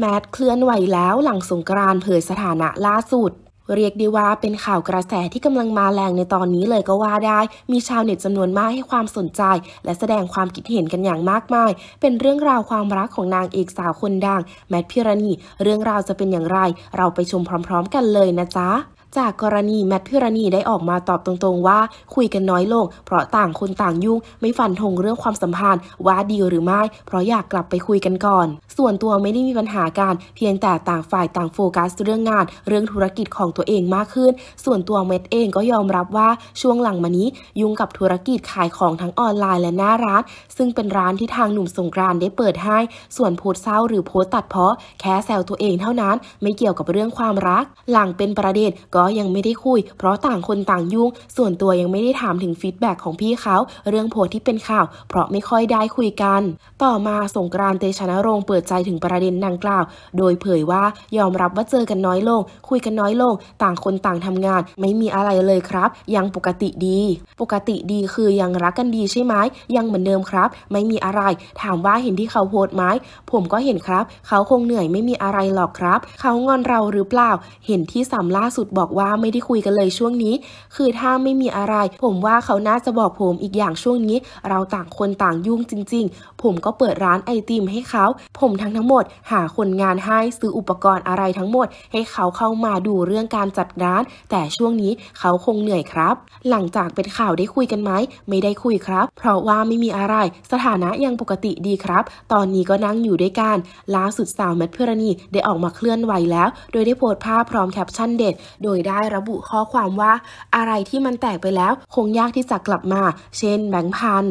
แมทเคลื่อนไหวแล้วหลังสงกรานเผยสถานะล่าสุดเรียกได้ว่าเป็นข่าวกระแสที่กำลังมาแรงในตอนนี้เลยก็ว่าได้ มีชาวเน็ตจำนวนมากให้ความสนใจ และแสดงความคิดเห็นกันอย่างมากมาย เป็นเรื่องราวความรักของนางเอกสาวคนดัง แมทพิรณี เรื่องราวจะเป็นอย่างไร เราไปชมพร้อม ๆ กันเลยนะจ๊ะจากกรณีแมทพิรณีได้ออกมาตอบตรงๆว่า คุยกันน้อยลง เพราะต่างคนต่างยุ่งไม่ฟันธงเรื่องความสัมพันธ์ว่าดีหรือไม่ เพราะอยากกลับไปคุยกันก่อน ส่วนตัวไม่ได้มีปัญหาการเพียงแต่ต่างฝ่ายต่างโฟกัสเรื่องงานเรื่องธุรกิจของตัวเองมากขึ้น ส่วนตัวเมทเองก็ยอมรับว่าช่วงหลังมานี้ ยุ่งกับธุรกิจขายของทั้งออนไลน์และหน้าร้าน ซึ่งเป็นร้านที่ทางหนุ่มสงกรานได้เปิดให้ ส่วนโพสเศร้า หรือโพสตัดเพาะแค่แซวตัวเองเท่านั้นไม่เกี่ยวกับเรื่องความรัก หลังเป็นประเด็นก็ะยังไม่ได้คุย เพราะต่างคนต่างยุ่ง ส่วนตัวยังไม่ได้ถามถึงฟีดแบ็กของพี่เขา เรื่องโพสที่เป็นข่าว เพราะไม่ค่อยได้คุยกัน ต่อมาสงกรานเตชะนรงเปิดใจถึงประเด็นดังกล่าว โดยเผยว่ายอมรับว่าเจอกันน้อยลง คุยกันน้อยลงต่างคนต่างทำงานไม่มีอะไรเลยครับ ยังปกติดี ปกติดีคือยังรักกันดีใช่ไหมยังเหมือนเดิมครับ ไม่มีอะไร ถามว่าเห็นที่เขาโพสไหมผมก็เห็นครับ เขาคงเหนื่อยไม่มีอะไรหรอกครับ เขางอนเราหรือเปล่า เห็นที่สัมล่าสุดบอกบอกว่าไม่ได้คุยกันเลยช่วงนี้ คือถ้าไม่มีอะไร ผมว่าเขาน่าจะบอกผมอีกอย่างช่วงนี้ เราต่างคนต่างยุ่งจริง ๆ ผมก็เปิดร้านไอติมให้เขา ผมทั้งทั้งหมด หาคนงานให้ซื้ออุปกรณ์อะไรทั้งหมด ให้เขาเข้ามาดูเรื่องการจัดร้าน แต่ช่วงนี้เขาคงเหนื่อยครับ หลังจากเป็นข่าวได้คุยกันไหมไม่ได้คุยครับ เพราะว่าไม่มีอะไร สถานะยังปกติดีครับ ตอนนี้ก็นั่งอยู่ด้วยกัน ล่าสุดสาวแมทเพื่อนีได้ออกมาเคลื่อนไหวแล้ว โดยได้โพสต์ภาพพร้อมแคปชั่นเด็ด โดยยได้ระบุข้อความว่า อะไรที่มันแตกไปแล้วคงยากที่จะกลับมา เช่นแบงค์พัน